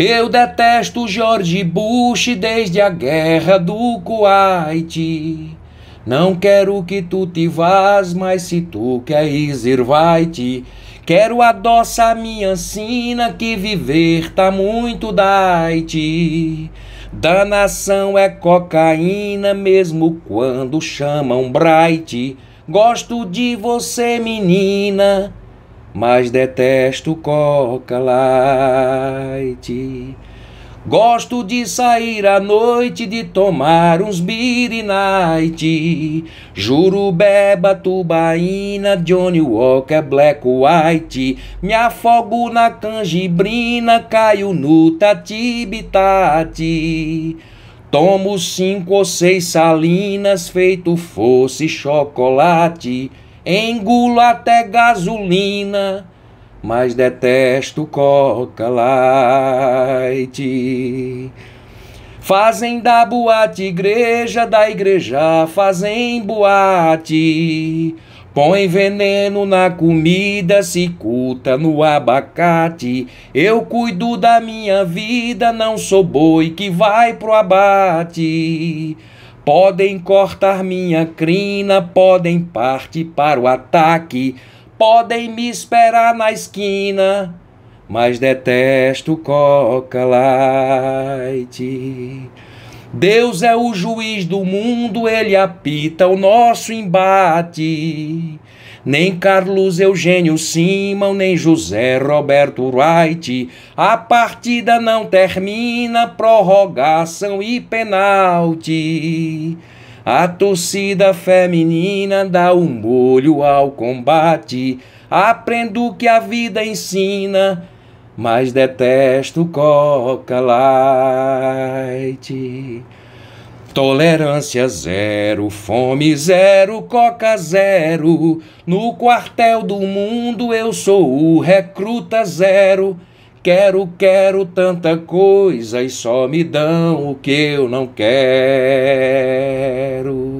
Eu detesto George Bush desde a guerra do Kuwait. Não quero que tu te vás, mas se tu queres ir, vai-te. Quero a minha sina, que viver tá muito daite. Danação é cocaína, mesmo quando chamam Bright. Gosto de você, menina mas detesto Coca Light. Gosto de sair à noite, de tomar uns beer night. Jurubeba, tubaína, Johnny Walker, black white. Me afogo na canjibrina, caio no tatibitati. Tomo cinco ou seis salinas, feito fosse chocolate engulo até gasolina, mas detesto coca light. Fazem da boate igreja, da igreja fazem boate. Põe veneno na comida, se culta no abacate. Eu cuido da minha vida, não sou boi que vai pro abate. Podem cortar minha crina, podem partir para o ataque, podem me esperar na esquina, mas detesto Coca Light. Deus é o juiz do mundo, ele apita o nosso embate. Nem Carlos Eugênio Simão, nem José Roberto Wright. A partida não termina, prorrogação e penalti. A torcida feminina dá um molho ao combate. Aprendo que a vida ensina mas detesto Coca Light. Tolerância zero, fome zero, coca zero. No quartel do mundo eu sou o recruta zero. Quero, quero tanta coisa e só me dão o que eu não quero.